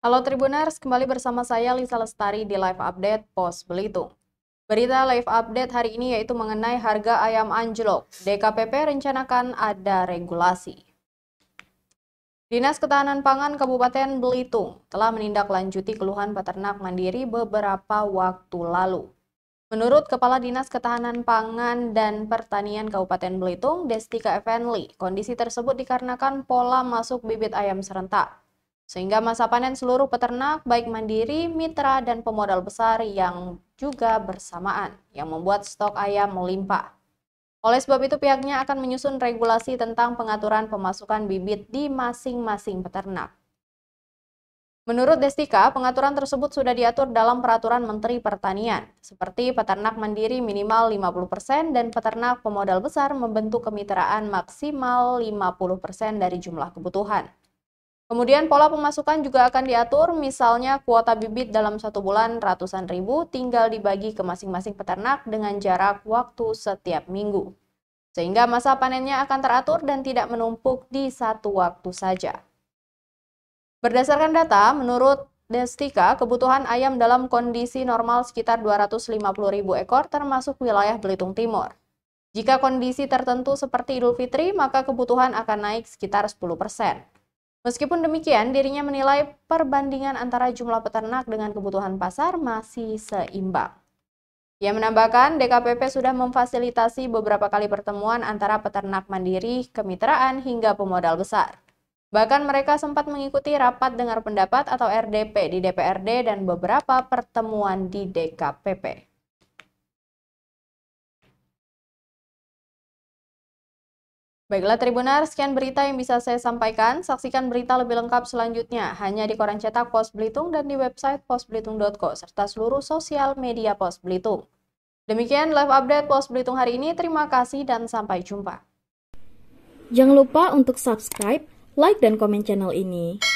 Halo Tribuners, kembali bersama saya Lisa Lestari di Live Update Pos Belitung. Berita live update hari ini yaitu mengenai harga ayam anjlok. DKPP rencanakan ada regulasi. Dinas Ketahanan Pangan Kabupaten Belitung telah menindaklanjuti keluhan peternak mandiri beberapa waktu lalu. Menurut Kepala Dinas Ketahanan Pangan dan Pertanian Kabupaten Belitung, Destika Effendi, kondisi tersebut dikarenakan pola masuk bibit ayam serentak. Sehingga masa panen seluruh peternak, baik mandiri, mitra, dan pemodal besar yang juga bersamaan, yang membuat stok ayam melimpah. Oleh sebab itu pihaknya akan menyusun regulasi tentang pengaturan pemasukan bibit di masing-masing peternak. Menurut Destika, pengaturan tersebut sudah diatur dalam peraturan Menteri Pertanian, seperti peternak mandiri minimal 50% dan peternak pemodal besar membentuk kemitraan maksimal 50% dari jumlah kebutuhan. Kemudian pola pemasukan juga akan diatur, misalnya kuota bibit dalam satu bulan ratusan ribu tinggal dibagi ke masing-masing peternak dengan jarak waktu setiap minggu. Sehingga masa panennya akan teratur dan tidak menumpuk di satu waktu saja. Berdasarkan data, menurut Destika, kebutuhan ayam dalam kondisi normal sekitar 250 ribu ekor termasuk wilayah Belitung Timur. Jika kondisi tertentu seperti Idul Fitri, maka kebutuhan akan naik sekitar 10 persen. Meskipun demikian, dirinya menilai perbandingan antara jumlah peternak dengan kebutuhan pasar masih seimbang. Ia menambahkan, DKPP sudah memfasilitasi beberapa kali pertemuan antara peternak mandiri, kemitraan, hingga pemodal besar. Bahkan mereka sempat mengikuti rapat dengar pendapat atau RDP di DPRD dan beberapa pertemuan di DKPP. Baiklah Tribunar sekian berita yang bisa saya sampaikan. Saksikan berita lebih lengkap selanjutnya hanya di koran cetak Pos Belitung dan di website posbelitung.co serta seluruh sosial media Pos Belitung. Demikian live update Pos Belitung hari ini. Terima kasih dan sampai jumpa. Jangan lupa untuk subscribe, like, dan komen channel ini.